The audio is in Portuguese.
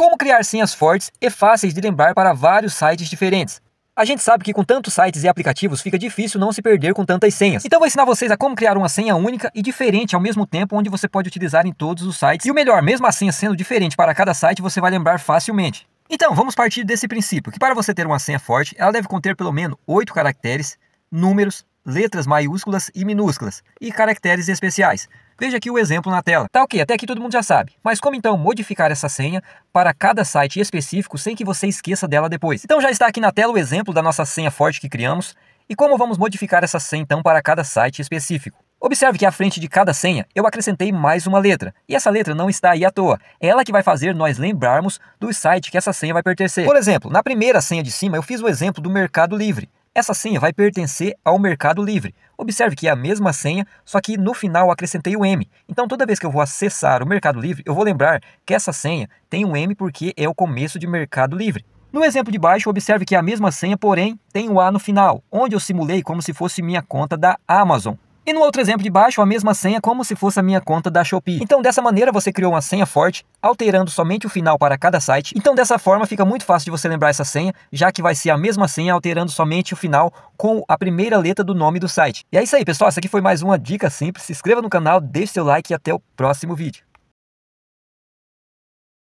Como criar senhas fortes e fáceis de lembrar para vários sites diferentes? A gente sabe que com tantos sites e aplicativos fica difícil não se perder com tantas senhas. Então vou ensinar vocês a como criar uma senha única e diferente ao mesmo tempo, onde você pode utilizar em todos os sites. E o melhor, mesmo a senha sendo diferente para cada site, você vai lembrar facilmente. Então, vamos partir desse princípio, que para você ter uma senha forte, ela deve conter pelo menos 8 caracteres, números, letras maiúsculas e minúsculas, e caracteres especiais. Veja aqui o exemplo na tela. Tá ok, até aqui todo mundo já sabe. Mas como então modificar essa senha para cada site específico sem que você esqueça dela depois? Então já está aqui na tela o exemplo da nossa senha forte que criamos e como vamos modificar essa senha então para cada site específico. Observe que à frente de cada senha eu acrescentei mais uma letra. E essa letra não está aí à toa. É ela que vai fazer nós lembrarmos do site que essa senha vai pertencer. Por exemplo, na primeira senha de cima eu fiz o exemplo do Mercado Livre. Essa senha vai pertencer ao Mercado Livre. Observe que é a mesma senha, só que no final acrescentei o M. Então toda vez que eu vou acessar o Mercado Livre, eu vou lembrar que essa senha tem um M porque é o começo de Mercado Livre. No exemplo de baixo, observe que é a mesma senha, porém tem o A no final, onde eu simulei como se fosse minha conta da Amazon. E no outro exemplo de baixo, a mesma senha como se fosse a minha conta da Shopee. Então dessa maneira você criou uma senha forte, alterando somente o final para cada site. Então dessa forma fica muito fácil de você lembrar essa senha, já que vai ser a mesma senha alterando somente o final com a primeira letra do nome do site. E é isso aí pessoal, essa aqui foi mais uma dica simples. Se inscreva no canal, deixe seu like e até o próximo vídeo.